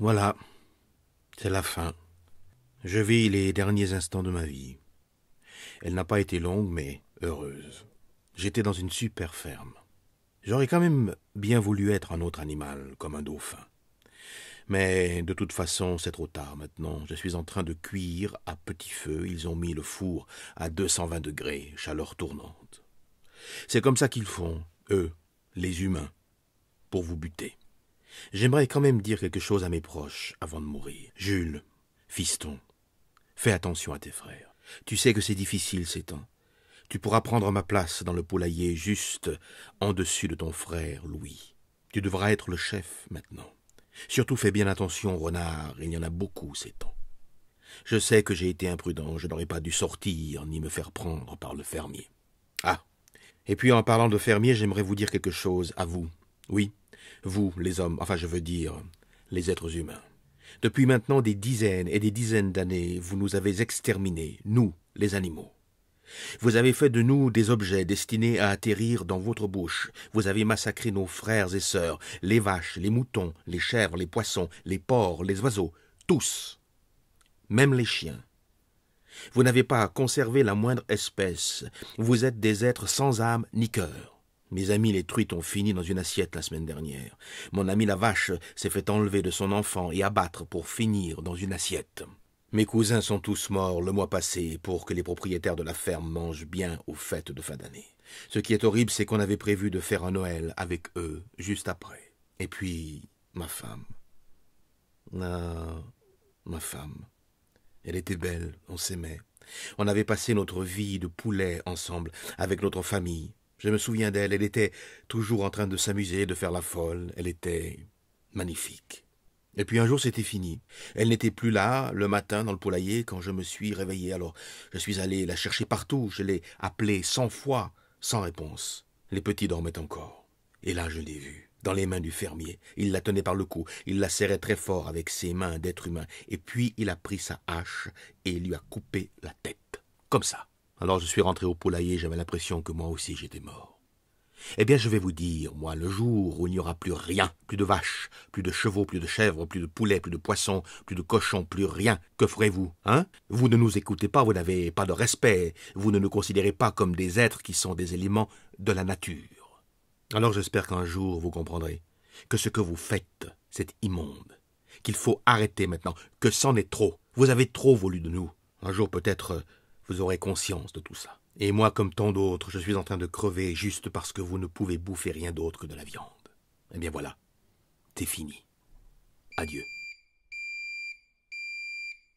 Voilà, c'est la fin. Je vis les derniers instants de ma vie. Elle n'a pas été longue, mais heureuse. J'étais dans une super ferme. J'aurais quand même bien voulu être un autre animal, comme un dauphin. Mais de toute façon, c'est trop tard maintenant. Je suis en train de cuire à petit feu. Ils ont mis le four à 220 degrés, chaleur tournante. C'est comme ça qu'ils font, eux, les humains, pour vous buter. J'aimerais quand même dire quelque chose à mes proches avant de mourir. Jules, fiston, fais attention à tes frères. Tu sais que c'est difficile ces temps. Tu pourras prendre ma place dans le poulailler juste en dessus de ton frère Louis. Tu devras être le chef maintenant. Surtout fais bien attention, renard, il y en a beaucoup ces temps. Je sais que j'ai été imprudent, je n'aurais pas dû sortir ni me faire prendre par le fermier. Ah. Et puis en parlant de fermier, j'aimerais vous dire quelque chose à vous. Oui, vous, les hommes, enfin je veux dire, les êtres humains. Depuis maintenant des dizaines et des dizaines d'années, vous nous avez exterminés, nous, les animaux. Vous avez fait de nous des objets destinés à atterrir dans votre bouche. Vous avez massacré nos frères et sœurs, les vaches, les moutons, les chèvres, les poissons, les porcs, les oiseaux, tous, même les chiens. Vous n'avez pas conservé la moindre espèce. Vous êtes des êtres sans âme ni cœur. Mes amis les truites ont fini dans une assiette la semaine dernière. Mon ami la vache s'est fait enlever de son enfant et abattre pour finir dans une assiette. Mes cousins sont tous morts le mois passé pour que les propriétaires de la ferme mangent bien aux fêtes de fin d'année. Ce qui est horrible, c'est qu'on avait prévu de faire un Noël avec eux juste après. Et puis, ma femme. Ah, ma femme. Elle était belle, on s'aimait. On avait passé notre vie de poulet ensemble, avec notre famille, je me souviens d'elle, elle était toujours en train de s'amuser, de faire la folle, elle était magnifique. Et puis un jour c'était fini. Elle n'était plus là, le matin, dans le poulailler, quand je me suis réveillé. Alors je suis allé la chercher partout, je l'ai appelée cent fois, sans réponse. Les petits dormaient encore. Et là je l'ai vue, dans les mains du fermier. Il la tenait par le cou, il la serrait très fort avec ses mains d'être humain, et puis il a pris sa hache et lui a coupé la tête. Comme ça. Alors je suis rentré au poulailler, j'avais l'impression que moi aussi j'étais mort. Eh bien, je vais vous dire, moi, le jour où il n'y aura plus rien, plus de vaches, plus de chevaux, plus de chèvres, plus de poulets, plus de poissons, plus de cochons, plus rien, que ferez-vous, hein Vous ne nous écoutez pas, vous n'avez pas de respect, vous ne nous considérez pas comme des êtres qui sont des éléments de la nature. Alors j'espère qu'un jour vous comprendrez que ce que vous faites, c'est immonde, qu'il faut arrêter maintenant, que c'en est trop, vous avez trop voulu de nous. Un jour peut-être vous aurez conscience de tout ça. Et moi, comme tant d'autres, je suis en train de crever juste parce que vous ne pouvez bouffer rien d'autre que de la viande. Eh bien voilà, t'es fini. Adieu.